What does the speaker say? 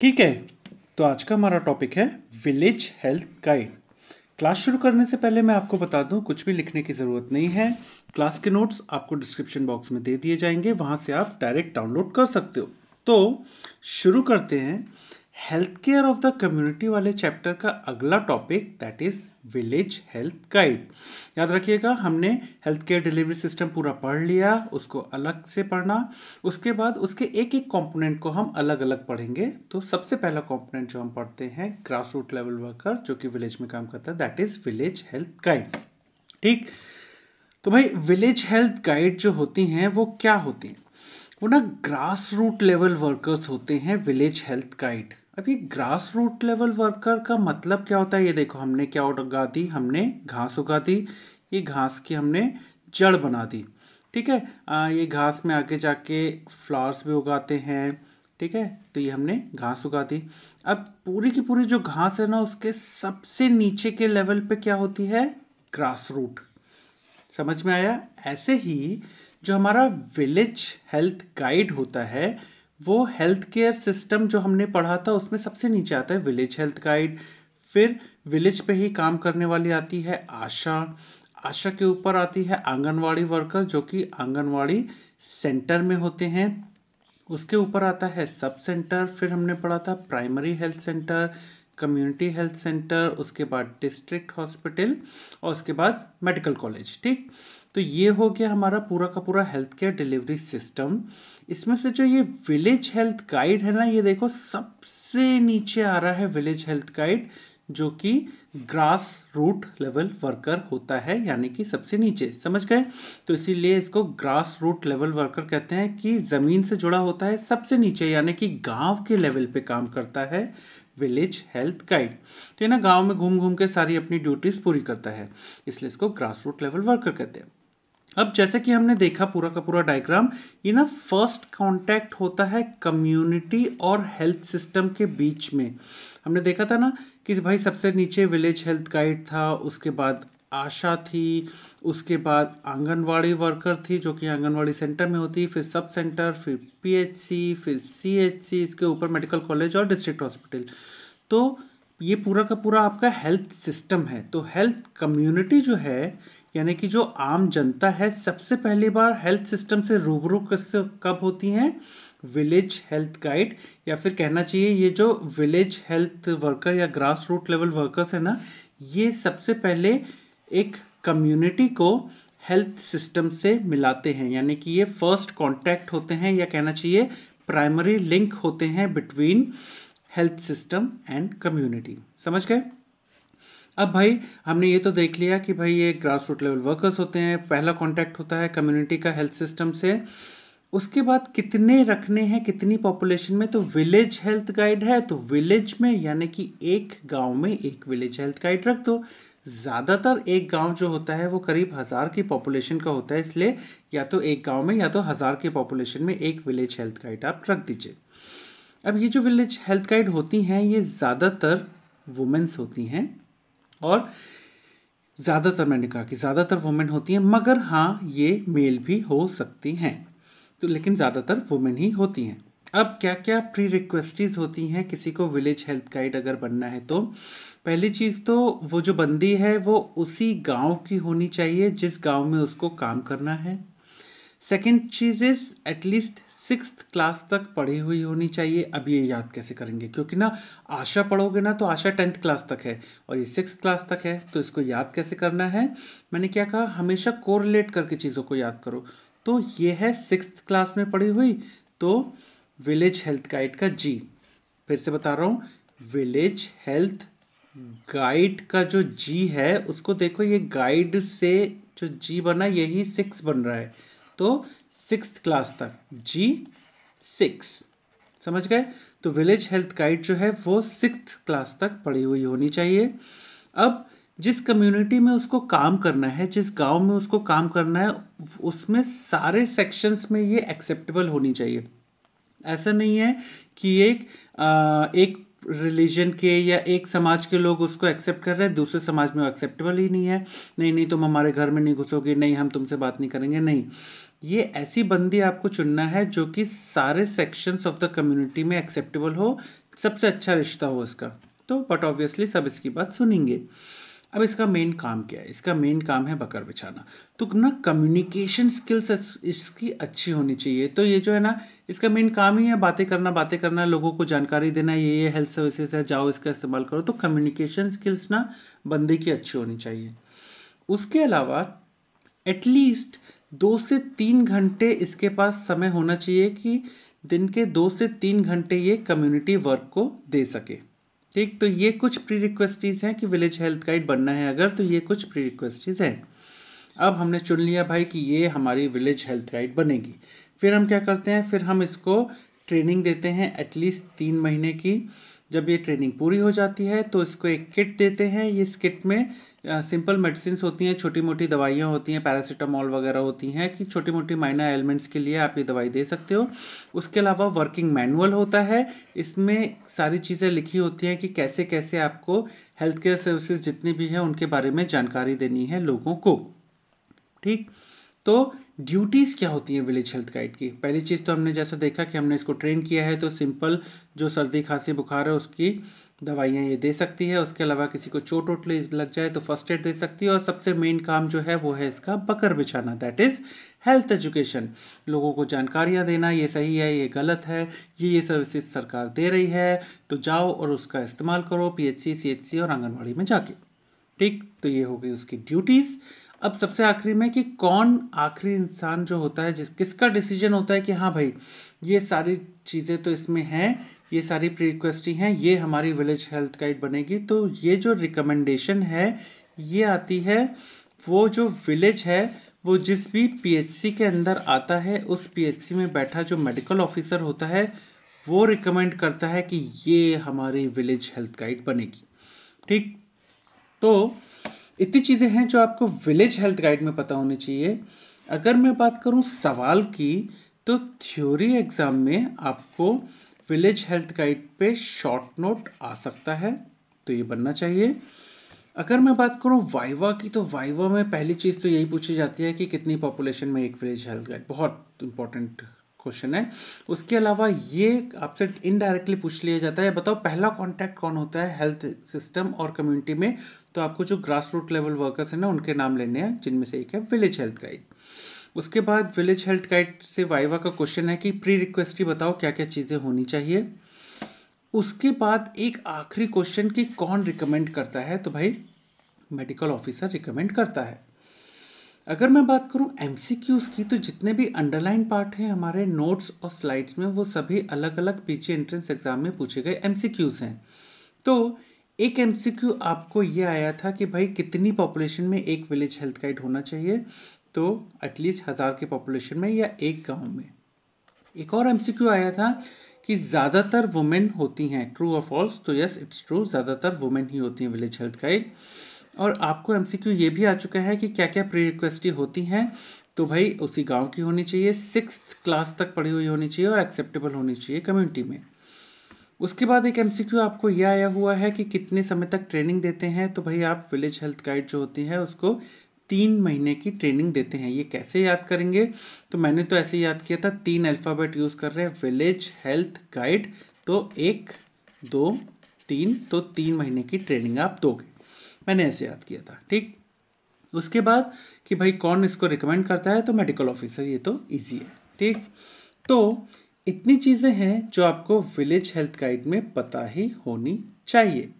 ठीक है तो आज का हमारा टॉपिक है विलेज हेल्थ गाइड क्लास शुरू करने से पहले मैं आपको बता दूं कुछ भी लिखने की ज़रूरत नहीं है क्लास के नोट्स आपको डिस्क्रिप्शन बॉक्स में दे दिए जाएंगे वहां से आप डायरेक्ट डाउनलोड कर सकते हो तो शुरू करते हैं health care of the community वाले चैप्टर का अगला topic that is village health guide याद रखिएगा हमने हेल्थ केयर डिलीवरी सिस्टम पूरा पढ़ लिया उसको अलग से पढ़ना उसके बाद उसके एक एक कंपोनेंट को हम अलग अलग पढ़ेंगे तो सबसे पहला कंपोनेंट जो हम पढ़ते हैं ग्रास रूट लेवल वर्कर जो कि विलेज में काम करता है that is village health guide ठीक तो भाई विलेज हेल्थ गाइड जो होती हैं वो क्या होती हैं वो ना ग्रास रूट लेवल वर्कर्स होते हैं विलेज हेल्थ गाइड अब ये ग्रास रूट लेवल वर्कर का मतलब क्या होता है ये देखो हमने क्या उगा दी हमने घास उगा दी ये घास की हमने जड़ बना दी ठीक है आ, ये घास में आगे जाके फ्लावर्स भी उगाते हैं ठीक है तो ये हमने घास उगा दी अब पूरी की पूरी जो घास है ना उसके सबसे नीचे के लेवल पे क्या होती है ग्रास रूट समझ में आया ऐसे ही जो हमारा विलेज हेल्थ गाइड होता है वो हेल्थ केयर सिस्टम जो हमने पढ़ा था उसमें सबसे नीचे आता है विलेज हेल्थ गाइड फिर विलेज पे ही काम करने वाली आती है आशा आशा के ऊपर आती है आंगनवाड़ी वर्कर जो कि आंगनवाड़ी सेंटर में होते हैं उसके ऊपर आता है सब सेंटर फिर हमने पढ़ा था primary health centre community health centre उसके बाद डिस्ट्रिक्ट हॉस्पिटल और उसके बाद मेडिकल कॉलेज ठीक तो ये हो गया हमारा पूरा का पूरा हेल्थ केयर डिलीवरी सिस्टम इसमें से जो ये विलेज हेल्थ गाइड है ना ये देखो सबसे नीचे आ रहा है विलेज हेल्थ गाइड जो कि ग्रास रूट लेवल वर्कर होता है यानी कि सबसे नीचे समझ गए तो इसीलिए इसको ग्रास रूट लेवल वर्कर कहते हैं कि ज़मीन से जुड़ा होता है सबसे नीचे यानी कि गांव के लेवल पे काम करता है विलेज हेल्थ गाइड तो ये ना गांव में घूम घूम के सारी अपनी ड्यूटीज़ पूरी करता है इसलिए इसको ग्रास रूट लेवल वर्कर कहते हैं अब जैसे कि हमने देखा पूरा का पूरा डायग्राम ये ना फर्स्ट कांटेक्ट होता है कम्युनिटी और हेल्थ सिस्टम के बीच में हमने देखा था ना कि भाई सबसे नीचे विलेज हेल्थ गाइड था उसके बाद आशा थी उसके बाद आंगनवाड़ी वर्कर थी जो कि आंगनवाड़ी सेंटर में होती फिर सब सेंटर फिर पीएचसी फिर सीएचसी इसके ऊपर मेडिकल कॉलेज और डिस्ट्रिक्ट हॉस्पिटल तो ये पूरा का पूरा आपका हेल्थ सिस्टम है तो हेल्थ कम्युनिटी जो है यानी कि जो आम जनता है सबसे पहली बार हेल्थ सिस्टम से रूबरू किससे कब होती हैं विलेज हेल्थ गाइड या फिर कहना चाहिए ये जो विलेज हेल्थ वर्कर या ग्रास रूट लेवल वर्कर्स है ना ये सबसे पहले एक कम्युनिटी को हेल्थ सिस्टम से मिलाते हैं यानी कि ये फर्स्ट कांटेक्ट होते हैं या कहना चाहिए प्राइमरी लिंक होते हैं between health system and community समझ गए अब भाई हमने ये तो देख लिया कि भाई ये ग्रास रूट लेवल वर्कर्स होते हैं पहला कांटेक्ट होता है कम्युनिटी का हेल्थ सिस्टम से उसके बाद कितने रखने हैं कितनी पॉपुलेशन में तो विलेज हेल्थ गाइड है तो विलेज में यानी कि एक गांव में एक विलेज हेल्थ गाइड रख दो ज़्यादातर एक गांव जो होता है वो करीब हज़ार की पॉपुलेशन का होता है इसलिए या तो एक गांव में या तो हज़ार की पॉपुलेशन में एक विलेज हेल्थ गाइड आप रख दीजिए अब ये जो विलेज हेल्थ गाइड होती हैं ये ज़्यादातर वुमेंस होती हैं और ज़्यादातर मैंने कहा कि ज़्यादातर वुमेन होती हैं मगर हाँ ये मेल भी हो सकती हैं तो लेकिन ज़्यादातर वुमेन ही होती हैं अब क्या क्या प्री रिक्वेस्टीज होती हैं किसी को विलेज हेल्थ गाइड अगर बनना है तो पहली चीज़ तो वो जो बंदी है वो उसी गांव की होनी चाहिए जिस गांव में उसको काम करना है सेकेंड चीज़ इज़ एटलीस्ट सिक्स क्लास तक पढ़ी हुई होनी चाहिए अब ये याद कैसे करेंगे क्योंकि ना आशा पढ़ोगे ना तो आशा टेंथ क्लास तक है और ये सिक्स क्लास तक है तो इसको याद कैसे करना है मैंने क्या कहा हमेशा कोरिलेट करके चीज़ों को याद करो तो ये है सिक्स क्लास में पढ़ी हुई तो विलेज हेल्थ गाइड का जी फिर से बता रहा हूँ विलेज हेल्थ गाइड का जो जी है उसको देखो ये गाइड से जो जी बना यही सिक्स बन रहा है तो सिक्स क्लास तक जी सिक्स समझ गए तो विलेज हेल्थ गाइड जो है वो सिक्स क्लास तक पढ़ी हुई होनी चाहिए अब जिस कम्युनिटी में उसको काम करना है जिस गांव में उसको काम करना है उसमें सारे सेक्शंस में ये एक्सेप्टेबल होनी चाहिए ऐसा नहीं है कि एक आ, एक रिलीजन के या एक समाज के लोग उसको एक्सेप्ट कर रहे हैं दूसरे समाज में वो एक्सेप्टेबल ही नहीं है नहीं नहीं तुम हमारे घर में नहीं घुसोगे नहीं हम तुमसे बात नहीं करेंगे नहीं ये ऐसी बंदी आपको चुनना है जो कि सारे सेक्शंस ऑफ द कम्युनिटी में एक्सेप्टेबल हो सबसे अच्छा रिश्ता हो इसका तो बट ऑब्वियसली सब इसकी बात सुनेंगे अब इसका मेन काम क्या है इसका मेन काम है बकर बिछाना तो ना कम्युनिकेशन स्किल्स इसकी अच्छी होनी चाहिए तो ये जो है ना इसका मेन काम ही है बातें करना बातें करना लोगों को जानकारी देना ये ये हेल्थ सर्विसेज है जाओ इसका इस्तेमाल करो तो कम्युनिकेशन स्किल्स ना बंदे की अच्छी होनी चाहिए उसके अलावा एटलीस्ट दो से तीन घंटे इसके पास समय होना चाहिए कि दिन के दो से तीन घंटे ये कम्युनिटी वर्क को दे सके ठीक तो ये कुछ प्री रिक्वेस्टीज़ हैं कि विलेज हेल्थ गाइड बनना है अगर तो ये कुछ प्री रिक्वेस्टीज़ हैं अब हमने चुन लिया भाई कि ये हमारी विलेज हेल्थ गाइड बनेगी फिर हम क्या करते हैं फिर हम इसको ट्रेनिंग देते हैं एटलीस्ट तीन महीने की जब ये ट्रेनिंग पूरी हो जाती है तो इसको एक किट देते हैं ये इस किट में सिंपल मेडिसिन होती हैं छोटी मोटी दवाइयाँ होती हैं पैरासीटामॉल वगैरह होती हैं कि छोटी मोटी माइनर एलिमेंट्स के लिए आप ये दवाई दे सकते हो उसके अलावा वर्किंग मैनुअल होता है इसमें सारी चीज़ें लिखी होती हैं कि कैसे कैसे आपको हेल्थ केयर सर्विसेज जितनी भी हैं उनके बारे में जानकारी देनी है लोगों को ठीक तो ड्यूटीज़ क्या होती हैं विलेज हेल्थ गाइड की पहली चीज़ तो हमने जैसा देखा कि हमने इसको ट्रेन किया है तो सिंपल जो सर्दी खांसी बुखार है उसकी दवाइयाँ ये दे सकती है उसके अलावा किसी को चोट वोट लग जाए तो फर्स्ट एड दे सकती है और सबसे मेन काम जो है वो है इसका बकर बिछाना दैट इज़ हेल्थ एजुकेशन लोगों को जानकारियाँ देना ये सही है ये गलत है ये ये सर्विसेज सरकार दे रही है तो जाओ और उसका इस्तेमाल करो पी एच और आंगनबाड़ी में जाके ठीक तो ये हो गई उसकी ड्यूटीज़ अब सबसे आखिरी में कि कौन आखिरी इंसान जो होता है जिस किसका डिसीजन होता है कि हाँ भाई ये सारी चीज़ें तो इसमें हैं ये सारी प्रिक्वेस्टिंग हैं ये हमारी विलेज हेल्थ गाइड बनेगी तो ये जो रिकमेंडेशन है ये आती है वो जो विलेज है वो जिस भी पीएचसी के अंदर आता है उस पीएचसी में बैठा जो मेडिकल ऑफिसर होता है वो रिकमेंड करता है कि ये हमारी विलेज हेल्थ गाइड बनेगी ठीक तो इतनी चीज़ें हैं जो आपको विलेज हेल्थ गाइड में पता होनी चाहिए अगर मैं बात करूँ सवाल की तो थ्योरी एग्ज़ाम में आपको विलेज हेल्थ गाइड पे शॉर्ट नोट आ सकता है तो ये बनना चाहिए अगर मैं बात करूँ वाइवा की तो वाइवा में पहली चीज़ तो यही पूछी जाती है कि कितनी पॉपुलेशन में एक विलेज हेल्थ गाइड बहुत इंपॉर्टेंट क्वेश्चन है उसके अलावा ये आपसे इनडायरेक्टली पूछ लिया जाता है बताओ पहला कॉन्टैक्ट कौन होता है हेल्थ सिस्टम और कम्युनिटी में तो आपको जो ग्रास रूट लेवल वर्कर्स हैं ना उनके नाम लेने हैं जिनमें से एक है विलेज हेल्थ गाइड उसके बाद विलेज हेल्थ गाइड से वाइवा का क्वेश्चन है कि प्री रिक्वेस्ट ही बताओ क्या क्या चीज़ें होनी चाहिए उसके बाद एक आखिरी क्वेश्चन कि कौन रिकमेंड करता है तो भाई मेडिकल ऑफिसर रिकमेंड करता है अगर मैं बात करूँ एम की तो जितने भी अंडरलाइन पार्ट हैं हमारे नोट्स और स्लाइड्स में वो सभी अलग अलग पीछे एंट्रेंस एग्जाम में पूछे गए एम हैं तो एक एम आपको ये आया था कि भाई कितनी पॉपुलेशन में एक विलेज हेल्थ गाइड होना चाहिए तो एटलीस्ट हज़ार के पॉपुलेशन में या एक गांव में एक और एम आया था कि ज़्यादातर वुमेन होती हैं ट्रू और फॉल्स तो यस इट्स ट्रू ज़्यादातर वुमेन ही होती हैं विलेज हेल्थ गाइड और आपको क्यू ये भी आ चुका है कि क्या क्या प्री रिक्वेस्टी होती हैं तो भाई उसी गांव की होनी चाहिए सिक्स क्लास तक पढ़ी हुई होनी चाहिए और एक्सेप्टेबल होनी चाहिए कम्युनिटी में उसके बाद एक एम आपको यह आया हुआ है कि कितने समय तक ट्रेनिंग देते हैं तो भाई आप विलेज हेल्थ गाइड जो होती है उसको तीन महीने की ट्रेनिंग देते हैं ये कैसे याद करेंगे तो मैंने तो ऐसे याद किया था तीन अल्फ़ाबेट यूज़ कर रहे हैं विलेज हेल्थ गाइड तो एक दो तीन तो तीन महीने की ट्रेनिंग आप दोगे मैंने ऐसे याद किया था ठीक उसके बाद कि भाई कौन इसको रिकमेंड करता है तो मेडिकल ऑफिसर ये तो ईजी है ठीक तो इतनी चीज़ें हैं जो आपको विलेज हेल्थ गाइड में पता ही होनी चाहिए